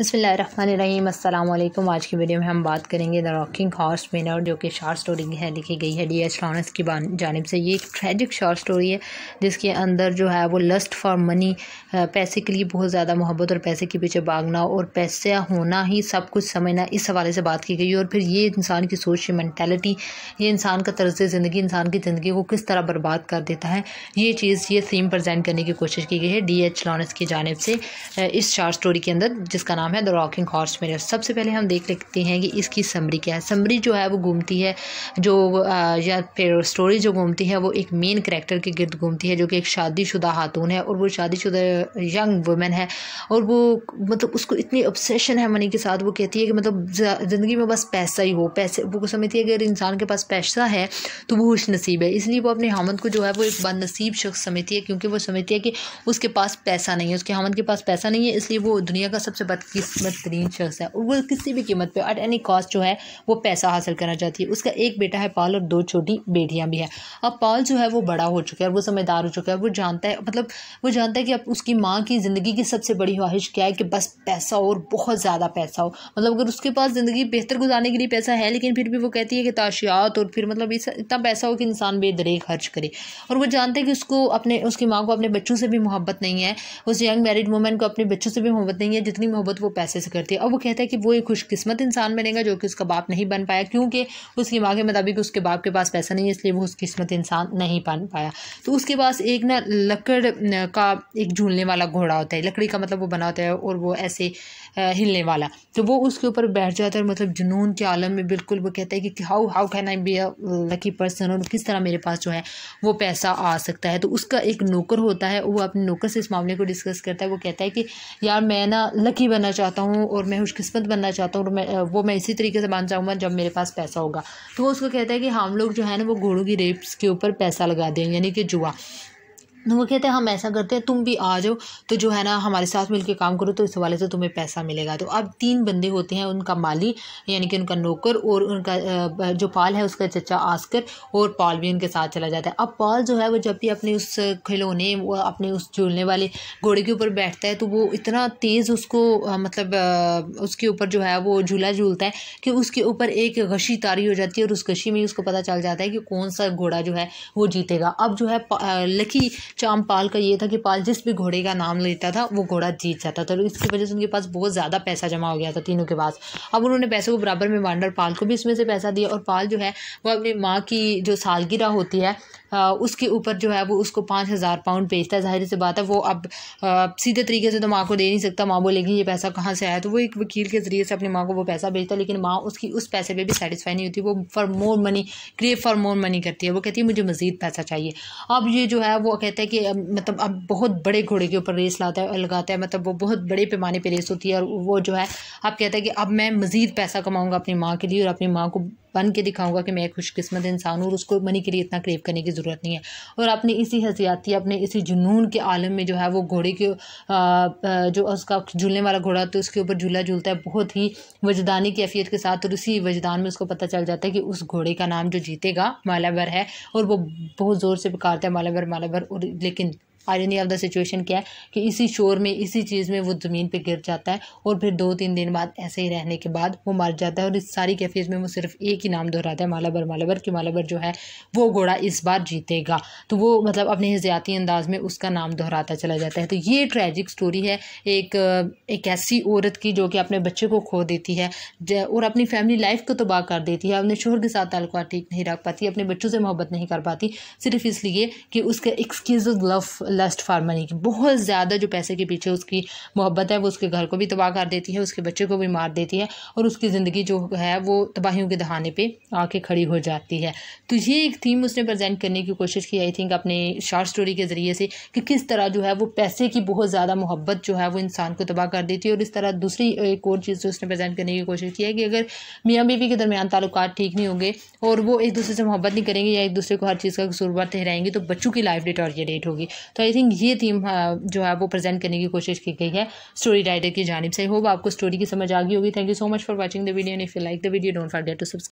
बसमीम अल्लाम आज की वीडियो में हम बात करेंगे द रॉकिंग हॉर्स मेनर जो कि शॉर्ट स्टोरी है लिखी गई है डी एच लॉनस की जानब से ये एक ट्रैजिक शॉर्ट स्टोरी है जिसके अंदर जो है वो लस्ट फॉर मनी पैसे के लिए बहुत ज़्यादा मोहब्बत और पैसे के पीछे भागना और पैसा होना ही सब कुछ समझना इस हवाले से बात की गई और फिर ये इंसान की सोच ये मैंटेलिटी ये इंसान का तर्ज ज़िंदगी इंसान की ज़िंदगी को किस तरह बर्बाद कर देता है ये चीज़ ये थीम प्रजेंट करने की कोशिश की गई है डी एच लॉनस की जानब से इस शॉर्ट स्टोरी के अंदर जिसका नाम नाम है द रॉकिंग हॉर्स मिरर सबसे पहले हम देख लेते हैं कि इसकी समरी क्या है समरी जो है वो घूमती है जो या फिर स्टोरी जो घूमती है वो एक मेन करेक्टर के गिर्द घूमती है जो कि एक शादीशुदा खातून है और वो शादीशुदा यंग वुमेन है और वो मतलब उसको इतनी ऑब्सेशन है मनी के साथ वो कहती है कि मतलब ज़िंदगी में बस पैसा ही हो पैसे वो समझती है अगर इंसान के पास पैसा है तो वो खुश नसीब है इसलिए वो अपने हामद को जो है वो एक बद नसीब शख्स समझती है क्योंकि वो समझती है कि उसके पास पैसा नहीं है उसके हामद के पास पैसा नहीं है इसलिए वो दुनिया का सबसे बद तरीन शख्स है और वो किसी भी कीमत पे एट एनी कॉस्ट जो है वो पैसा हासिल करना चाहती है उसका एक बेटा है पाल और दो छोटी बेटियाँ भी हैं अब पाल जो है वो बड़ा हो चुका है वो समझदार हो चुका है वो जानता है मतलब वो जानता है कि अब उसकी माँ की ज़िंदगी की सबसे बड़ी ख्वाहिश क्या है कि बस पैसा हो और बहुत ज़्यादा पैसा हो मतलब अगर उसके पास ज़िंदगी बेहतर गुजारने के लिए पैसा है लेकिन फिर भी वो कहती है कि ताशियात और फिर मतलब इतना पैसा हो कि इंसान बेदरे खर्च करे और वो जानते हैं कि उसको अपने उसकी माँ को अपने बच्चों से भी मोहब्बत नहीं है उस यंग मैरिड वूमेन को अपने बच्चों से भी मोहब्बत नहीं है जितनी मोहब्बत वो पैसे से करती है और वो कहता है कि वो एक खुशकस्मत इंसान बनेगा जो कि उसका बाप नहीं बन पाया क्योंकि उसकी माँ के मुताबिक उसके बाप के पास पैसा नहीं है इसलिए वो खुशकस्मत इंसान नहीं बन पाया तो उसके पास एक ना लकड़ का एक झूलने वाला घोड़ा होता है लकड़ी का मतलब वो बना होता है और वो ऐसे हिलने वाला तो वो उसके ऊपर बैठ जाता है मतलब जुनून के आलम में बिल्कुल वो कहता है कि how how can I be a lucky person और किस तरह मेरे पास जो है वो पैसा आ सकता है तो उसका एक नौकर होता है वो अपने नौकर से इस मामले को डिस्कस करता है वो कहता है कि यार मैं ना लकी बना बनना चाहता हूँ और मैं खुशकस्मत बनना चाहता हूँ और मैं वो मैं इसी तरीके से बन जाऊँगा जब मेरे पास पैसा होगा तो वो उसको कहता है कि हम लोग जो है ना वो घोड़ों की रेप्स के ऊपर पैसा लगा दें यानी कि जुआ वो कहते हैं हम ऐसा करते हैं तुम भी आ जाओ तो जो है ना हमारे साथ मिलकर काम करो तो इस हवाले से तुम्हें पैसा मिलेगा तो अब तीन बंदे होते हैं उनका माली यानी कि उनका नौकर और उनका जो पाल है उसका चचा आस्कर और पाल भी उनके साथ चला जाता है अब पाल जो है वो जब भी अपने उस खिलौने अपने उस झूलने वाले घोड़े के ऊपर बैठता है तो वो इतना तेज़ उसको मतलब उसके ऊपर जो है वो झूला झूलता है कि उसके ऊपर एक गशी तारी हो जाती है और उस गशी में उसको पता चल जाता है कि कौन सा घोड़ा जो है वो जीतेगा अब जो है लकी पाल का ये था कि पाल जिस भी घोड़े का नाम लेता था वो घोड़ा जीत जाता था और तो इसकी वजह से उनके पास बहुत ज़्यादा पैसा जमा हो गया था तीनों के पास अब उन्होंने पैसे को बराबर में बांडर पाल को भी इसमें से पैसा दिया और पाल जो है वो अपनी माँ की जो सालगिरह होती है उसके ऊपर जो है वो उसको पाँच हज़ार पाउंड भेजता है जाहिर सी बात है वो अब सीधे तरीके से तो माँ को दे नहीं सकता माँ बोलेगी ये पैसा कहाँ से आया तो वो एक वकील के ज़रिए से अपनी माँ को वो पैसा भेजता है लेकिन माँ उसकी उस पैसे पर भी सेटिस्फाई नहीं होती वो for more money create for more money करती है वो कहती है मुझे मज़ीद पैसा चाहिए अब ये जो है वो कहते है कि मतलब अब बहुत बड़े घोड़े के ऊपर रेस लाता है लगाता है मतलब वो बहुत बड़े पैमाने पर रेस होती है और वो जो है अब कहता है कि अब मैं मज़ीद पैसा कमाऊँगा अपनी माँ के लिए और अपनी माँ को बन के दिखाऊंगा कि मैं एक खुशकस्मत इंसान हूँ और उसको मनी के लिए इतना क्रेव करने की ज़रूरत नहीं है और अपने इसी हसियाती अपने इसी जुनून के आलम में जो है वो घोड़े के जो उसका झूलने वाला घोड़ा तो उसके ऊपर झूला झूलता है बहुत ही वजदानी कैफियत के साथ और उसी वजदान में उसको पता चल जाता है कि उस घोड़े का नाम जो जीतेगा मालावर है और वो बहुत ज़ोर से पकारता है मालावर मालावर और लेकिन आयरनी ऑफ द सिचुएशन क्या है कि इसी शोर में इसी चीज़ में वो ज़मीन पे गिर जाता है और फिर दो तीन दिन बाद ऐसे ही रहने के बाद वो मर जाता है और इस सारी कैफेज में वो सिर्फ एक ही नाम दोहराता है मालाबर मालाबर कि मालाबर जो है वो घोड़ा इस बार जीतेगा तो वो मतलब अपने हजयाती अंदाज में उसका नाम दोहराता चला जाता है तो ये ट्रैजिक स्टोरी है एक एक ऐसी औरत की जो कि अपने बच्चे को खो देती है और अपनी फैमिली लाइफ को तबाह कर देती है अपने शोर के साथ तल्क ठीक नहीं रख पाती अपने बच्चों से मोहब्बत नहीं कर पाती सिर्फ इसलिए कि उसके excuse love lust for money की बहुत ज़्यादा जो पैसे के पीछे उसकी मोहब्बत है वो उसके घर को भी तबाह कर देती है उसके बच्चे को भी मार देती है और उसकी ज़िंदगी जो है वो तबाहियों के दहाने पर आके खड़ी हो जाती है तो ये एक थीम उसने प्रजेंट करने की कोशिश की आई थिंक अपने शॉर्ट स्टोरी के ज़रिए से कि किस तरह जो है वो पैसे की बहुत ज़्यादा मोहब्बत जो है वो इंसान को तबाह कर देती है और इस तरह दूसरी एक और चीज़ उसने प्रजेंट करने की कोशिश की है कि अगर मियाँ बीवी के दरमियान ताल्लुक ठीक नहीं होंगे और वो एक दूसरे से मोहब्बत नहीं करेंगे या एक दूसरे को हर चीज़ का कसूरबा ठहराएंगे तो बच्चों की लाइफ डिटोरिएट होगी तो आई थिंक ये थीम हाँ, जो है वो प्रेजेंट करने की कोशिश की गई है स्टोरी राइटर की जानब से होप आपको स्टोरी की समझ आ गई होगी thank you so much for watching the video and if you like the video don't forget to subscribe